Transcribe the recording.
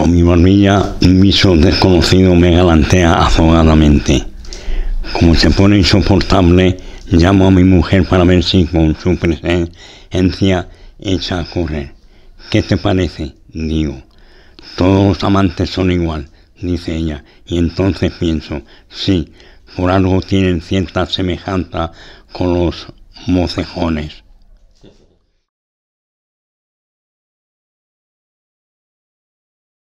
mi barbilla, un viso desconocido me galantea azogadamente. Como se pone insoportable, llamo a mi mujer para ver si con su presencia echa a correr. ¿Qué te parece? Digo. Todos los amantes son igual, dice ella, y entonces pienso, sí, por algo tienen cierta semejanza con los mocejones.